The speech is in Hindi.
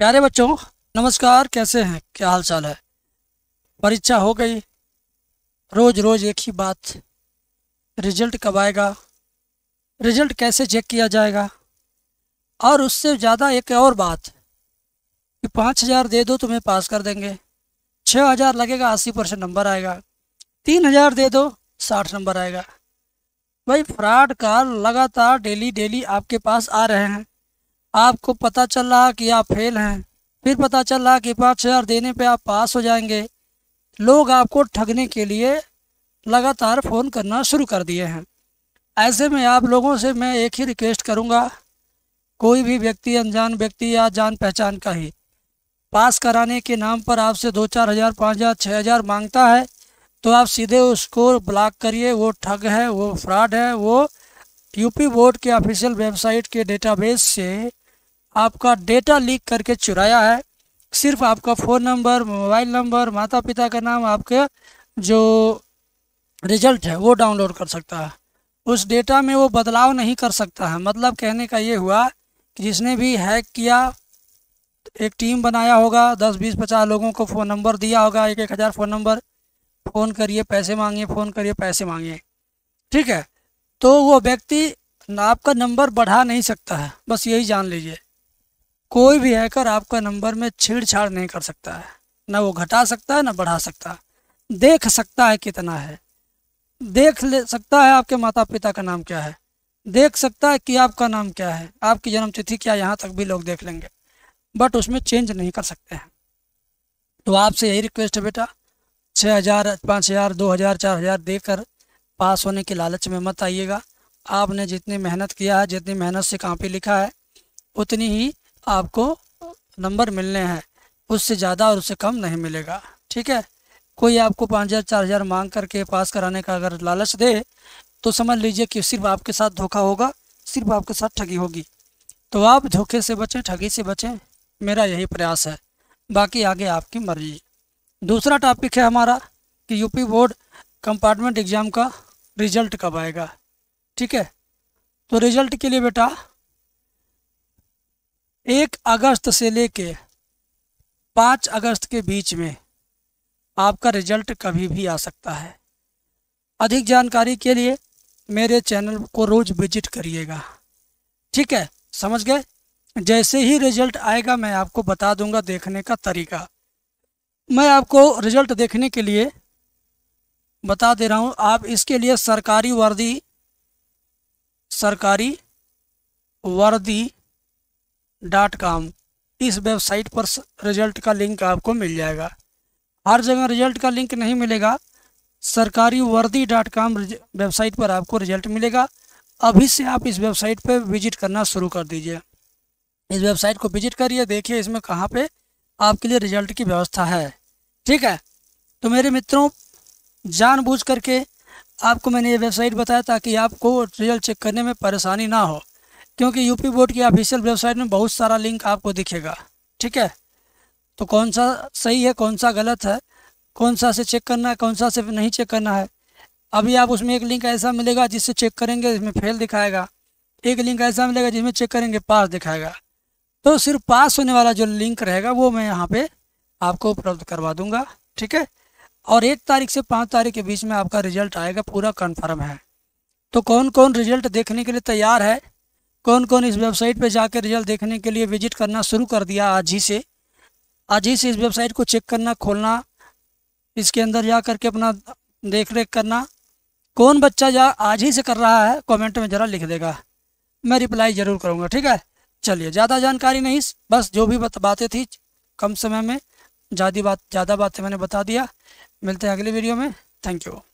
प्यारे बच्चों नमस्कार कैसे हैं क्या हाल चाल है परीक्षा हो गई रोज़ रोज़ एक ही बात रिजल्ट कब आएगा रिजल्ट कैसे चेक किया जाएगा और उससे ज़्यादा एक और बात कि पाँच हज़ार दे दो तुम्हें पास कर देंगे छः हज़ार लगेगा अस्सी परसेंट नंबर आएगा तीन हज़ार दे दो साठ नंबर आएगा भाई फ्रॉड का लगातार डेली डेली आपके पास आ रहे हैं आपको पता चल रहा कि आप फेल हैं फिर पता चल रहा कि पाँच हज़ार देने पे आप पास हो जाएंगे लोग आपको ठगने के लिए लगातार फ़ोन करना शुरू कर दिए हैं ऐसे में आप लोगों से मैं एक ही रिक्वेस्ट करूँगा कोई भी व्यक्ति अनजान व्यक्ति या जान पहचान का ही पास कराने के नाम पर आपसे दो चार हज़ार पाँच हज़ार छः हज़ार मांगता है तो आप सीधे उसको ब्लॉक करिए वो ठग है वो फ्रॉड है वो यूपी बोर्ड के ऑफिशियल वेबसाइट के डेटाबेस से आपका डेटा लीक करके चुराया है सिर्फ आपका फ़ोन नंबर मोबाइल नंबर माता पिता का नाम आपके जो रिजल्ट है वो डाउनलोड कर सकता है उस डेटा में वो बदलाव नहीं कर सकता है मतलब कहने का ये हुआ कि जिसने भी हैक किया एक टीम बनाया होगा दस बीस पचास लोगों को फ़ोन नंबर दिया होगा एक एक हज़ार फ़ोन नंबर फ़ोन करिए पैसे मांगिए फ़ोन करिए पैसे मांगिए ठीक है तो वो व्यक्ति आपका नंबर बढ़ा नहीं सकता है बस यही जान लीजिए कोई भी हैकर आपका नंबर में छेड़छाड़ नहीं कर सकता है ना वो घटा सकता है ना बढ़ा सकता है देख सकता है कितना है देख ले सकता है आपके माता पिता का नाम क्या है देख सकता है कि आपका नाम क्या है आपकी जन्म तिथि क्या यहाँ तक भी लोग देख लेंगे बट उसमें चेंज नहीं कर सकते हैं तो आपसे यही रिक्वेस्ट है बेटा छः हज़ार पाँच हज़ार दो हज़ार चार हज़ार देकर पास होने के लालच में मत आइएगा आपने जितनी मेहनत किया है जितनी मेहनत से कापी लिखा है उतनी ही आपको नंबर मिलने हैं उससे ज़्यादा और उससे कम नहीं मिलेगा ठीक है कोई आपको पाँच हज़ार चार हज़ार मांग करके पास कराने का अगर लालच दे तो समझ लीजिए कि सिर्फ आपके साथ धोखा होगा सिर्फ आपके साथ ठगी होगी तो आप धोखे से बचें ठगी से बचें मेरा यही प्रयास है बाकी आगे आपकी मर्जी दूसरा टॉपिक है हमारा कि यूपी बोर्ड कंपार्टमेंट एग्ज़ाम का रिजल्ट कब आएगा ठीक है तो रिजल्ट के लिए बेटा एक अगस्त से लेके पाँच अगस्त के बीच में आपका रिजल्ट कभी भी आ सकता है अधिक जानकारी के लिए मेरे चैनल को रोज़ विजिट करिएगा ठीक है समझ गए जैसे ही रिजल्ट आएगा मैं आपको बता दूंगा देखने का तरीका मैं आपको रिजल्ट देखने के लिए बता दे रहा हूँ आप इसके लिए सरकारी वर्दी सरकारी वर्दी डॉट कॉम इस वेबसाइट पर रिजल्ट का लिंक आपको मिल जाएगा हर जगह रिजल्ट का लिंक नहीं मिलेगा सरकारी वर्दी डॉट कॉम वेबसाइट पर आपको रिजल्ट मिलेगा अभी से आप इस वेबसाइट पर विजिट करना शुरू कर दीजिए इस वेबसाइट को विजिट करिए देखिए इसमें कहाँ पे आपके लिए रिजल्ट की व्यवस्था है ठीक है तो मेरे मित्रों जानबूझ करके आपको मैंने ये वेबसाइट बताया ताकि आपको रिजल्ट चेक करने में परेशानी ना हो क्योंकि यूपी बोर्ड की ऑफिशियल वेबसाइट में बहुत सारा लिंक आपको दिखेगा ठीक है तो कौन सा सही है कौन सा गलत है कौन सा से चेक करना है कौन सा से नहीं चेक करना है अभी आप उसमें एक लिंक ऐसा मिलेगा जिससे चेक करेंगे इसमें फेल दिखाएगा एक लिंक ऐसा मिलेगा जिसमें चेक करेंगे पास दिखाएगा तो सिर्फ पास होने वाला जो लिंक रहेगा वो मैं यहाँ पे आपको उपलब्ध करवा दूंगा ठीक है और एक तारीख से पाँच तारीख के बीच में आपका रिजल्ट आएगा पूरा कन्फर्म है तो कौन कौन रिजल्ट देखने के लिए तैयार है कौन कौन इस वेबसाइट पर जाकर रिजल्ट देखने के लिए विजिट करना शुरू कर दिया आज ही से आज ही से इस वेबसाइट को चेक करना खोलना इसके अंदर जा करके अपना देख रेख करना कौन बच्चा जा आज ही से कर रहा है कमेंट में ज़रा लिख देगा मैं रिप्लाई ज़रूर करूँगा ठीक है चलिए ज़्यादा जानकारी नहीं बस जो भी बातें थी कम समय में ज़्यादा बात ज़्यादा बातें मैंने बता दिया मिलते हैं अगले वीडियो में थैंक यू